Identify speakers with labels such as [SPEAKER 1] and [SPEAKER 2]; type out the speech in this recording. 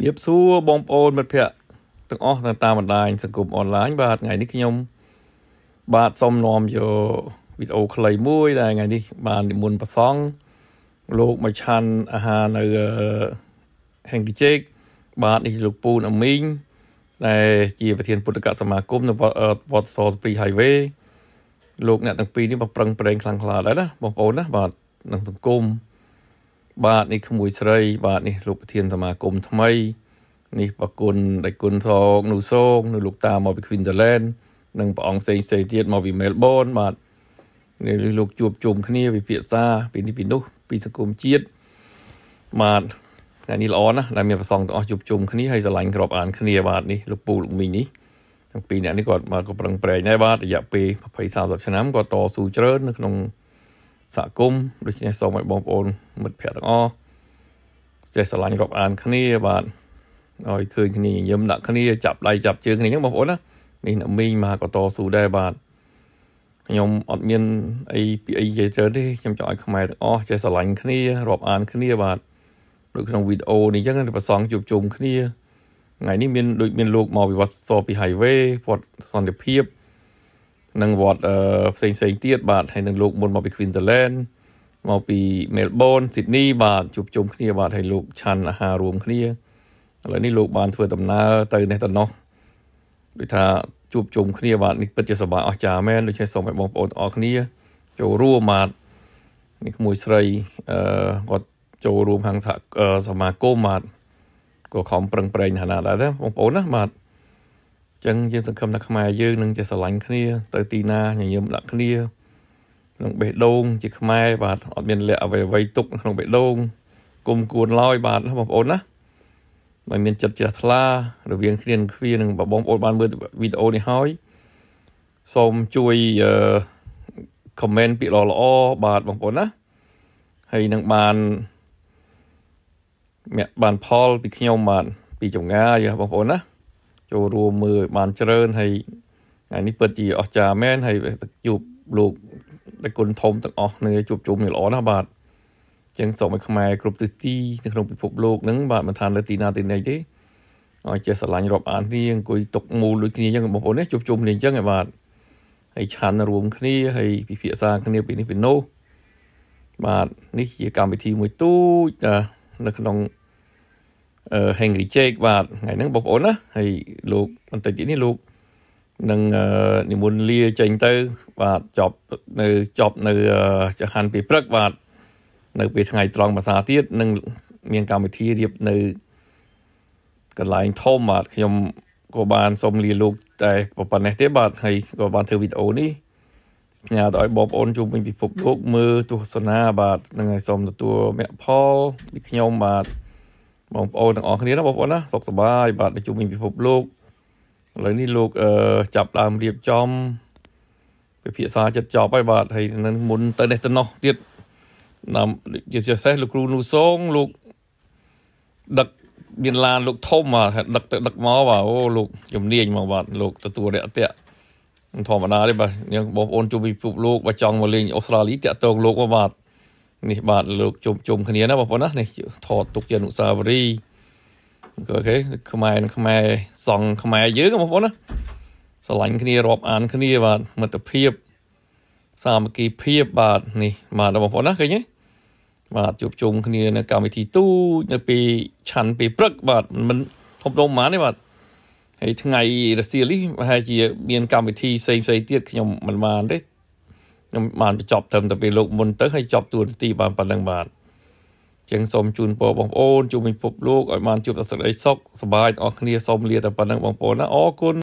[SPEAKER 1] មៀបសួរបងប្អូន មិត្តភ័ក្តិទាំងអស់នៅតាមបណ្ដាញសង្គមអនឡាញបាទថ្ងៃនេះខ្ញុំបាទសូមនាំយកវីដេអូខ្លីមួយ ដែលថ្ងៃនេះ បាននិមន្តប្រសង់លោកមកឆាន់អាហារនៅហេងគីជេក បាទនេះលោកពូនអមីងដែលជាប្រធានពុទ្ធកសមាគមនៅវត្តសរស្ព្រី Highway លោកអ្នកទាំងពីរនេះប្រឹងប្រែងខ្លាំងក្លាដែរណាបងប្អូនណាបាទនឹងសង្គមបាទនេះក្មួយស្រី បាទនេះលោកប្រធានសមាគមថ្មីនេះប្រគុណដៃគុណថងនូសងនៅលោកតាមកពី Queensland និងព្រះអង្គផ្សេងផ្សេងទៀតមកពី Melbourne បាទនេះលោកជួបជុំគ្នាវិភាសាពីនេះពីនោះ ពីសង្គមជាតិបាទថ្ងៃនេះល្អណាស់ដែលមានប្រសងទាំងអស់ជួបជុំគ្នាហើយស្រឡាញ់ក្របអាន គ្នាបាទនេះលោកពូលោកមីងនេះទាំងពីរអ្នកនេះគាត់មកក៏ប្រឹងប្រែងដែរបាទរយៈពេល20 30ឆ្នាំគាត់តស៊ូច្រើននៅក្នុងសហគមន៍ដូច្នេះសូមឲ្យបងប្អូនមិត្តភ័ក្តិទាំងអស់ចេះស្រឡាញ់រាប់អានគ្នាបាទឲ្យឃើញគ្នាញញឹមដាក់គ្នាចាប់ដៃចាប់ជើងគ្នាអញ្ចឹងបងប្អូនណានេះអ្នកមីងមហាកតស៊ូដែរបាទខ្ញុំអត់មានអីពីអីនិយាយច្រើនទេខ្ញុំចង់ឲ្យខ្មែរទាំងអស់ចេះស្រឡាញ់គ្នារាប់អានគ្នាបាទដូចក្នុងវីដេអូនេះអញ្ចឹងប្រសងជួបជុំគ្នាថ្ងៃនេះមានដូចមានលោកមកវិវត្តសពី highway គាត់សន្តិភាពនិងវត្តផ្សេងផ្សេងទៀតបាទហើយនឹងលោកមុនមកពី Queensland មកពី Melbourne Sydney បាទជួបជុំគ្នាបាទហើយលោកឆាន់អាហាររួមគ្នាឥឡូវនេះលោកបានធ្វើដំណើរទៅនេះទៅនោះដូចថាជួបជុំគ្នាបាទនេះពិតជាសប្បាយអស្ចារ្យមែនដូច្នេះសូមឲ្យបងប្អូនអរគ្នាចូលរួមបាទនេះក្មួយស្រីអឺគាត់ចូលរួមខាងសហសមាគមបាទក៏ខំប្រឹងប្រែងឋានៈដែរបងប្អូនណាបាទចឹងយើងសង្ឃឹមថាខ្មែរយើងនឹងចេះស្រឡាញ់គ្នាទៅទីណាញញឹមដាក់គ្នាក្នុងបេះដូង ជាខ្មែរបាទអត់មានលក្ខអ្វីអ្វីទុកក្នុងបេះដូងគុំគួនឡើយបាទបងប្អូនណាដែលមានចិត្តជ្រះថ្លារវាងគ្នានឹងគ្នានឹងបងប្អូនបានមើលវីដេអូនេះហើយសូមជួយអឺ comment ពាក្យល្អល្អបាទបងប្អូនណាហើយនឹងបានបានផលពីខ្ញុំបាទពីចម្ងាយបងប្អូនណាចូលរួមមើលបានច្រើនហើយថ្ងៃនេះពិតជាអស្ចារ្យមែនហើយជួបលោកដឹកគុណធំទាំងអស់គ្នាជួបជុំវាល្អណាស់បាទចឹងសូមឲ្យខ្មែរគ្រប់ទិសទីនៅក្នុងពិភពលោកហ្នឹងបាទមិនថាលើទីណាទីណីទេឲ្យចេះស្រឡាញ់រាប់អានគ្នាអង្គុយຕົកមូលដូចគ្នាចឹងបងប្អូនណាជួបជុំគ្នាចឹងឯបាទហើយឆាន់រួមគ្នាហើយពិភាក្សាគ្នា ពីនេះពីនោះបាទនេះជាកម្មវិធីមួយទូចនៅក្នុង Henry Jake បាទថ្ងៃហ្នឹងបងប្អូនណាហើយលោកបន្តិចទៀតនេះលោកនឹងនិមន្តលាចេញទៅ បាទចប់នៅចប់នៅចង្ហាន់ពីព្រឹកបាទនៅពេលថ្ងៃត្រង់ភាសាទៀតនឹងមានកម្មវិធីរៀបនៅកន្លែងធំបាទខ្ញុំក៏បានសូមលាលោក តែប៉ុណ្ណេះទេបាទហើយក៏បានធ្វើវីដេអូនេះញ៉ាំឲ្យបងប្អូនជុំវិញពិភពលោកមើលទស្សនាបាទនឹងឲ្យសូមទទួលមគ្គផលពីខ្ញុំបាទបងប្អូនទាំងអស់គ្នាណាបងប្អូនណាសុខសប្បាយបាទជួបវិញពិភពលោកឥឡូវនេះលោកអឺចាប់ដើមរៀបចំពិភាក្សាចិត្តចប់ហើយបាទហើយនឹងមុនទៅនេះទៅនោះទៀតណាមជាពិសេសលោកគ្រូនូសងលោកដឹកមានឡានលោកធំបាទដឹកទៅដឹកមកបាទអូលោកជំនាញមកបាទលោកទទួលរយៈតៈធម្មតាទេបាទយើងបងប្អូនជួបពិភពលោកបើចង់មកលេងអូស្ត្រាលីតាក់ទងលោកមកបាទនេះបាទលោកជុំជុំគ្នាណាបងប្អូនណានេះថតទុកជាអនុស្សាវរីយ៍អូខេខ្មែរនឹងខ្មែរសង់ខ្មែរយើងបងប្អូនណាស្រឡាញ់គ្នារាប់អានគ្នាបាទមិត្តភាពសាមគ្គីភាព បាទនេះបាទបងប្អូនណាឃើញទេបាទជួបជុំគ្នានៅកម្មវិធីទូចនៅពីឆាន់ពីព្រឹកបាទមិនធំដុំហ្មងទេបាទហើយថ្ងៃរសៀលនេះប្រហែលជា មានកម្មវិធីផ្សេងផ្សេងទៀតខ្ញុំមិនបានទេខ្ញុំបានបញ្ចប់ត្រឹមតែពេលលោកមុនទៅហើយចប់ទួនាទីបានប៉ុណ្ណឹងបាទចឹងសូមជូនពរបងប្អូនជួបពិភពលោកឲ្យបានជួបតែសេចក្តីសុខសប្បាយទាំងអស់គ្នាសូមលាតែប៉ុណ្ណឹងបងប្អូនណាអរគុណ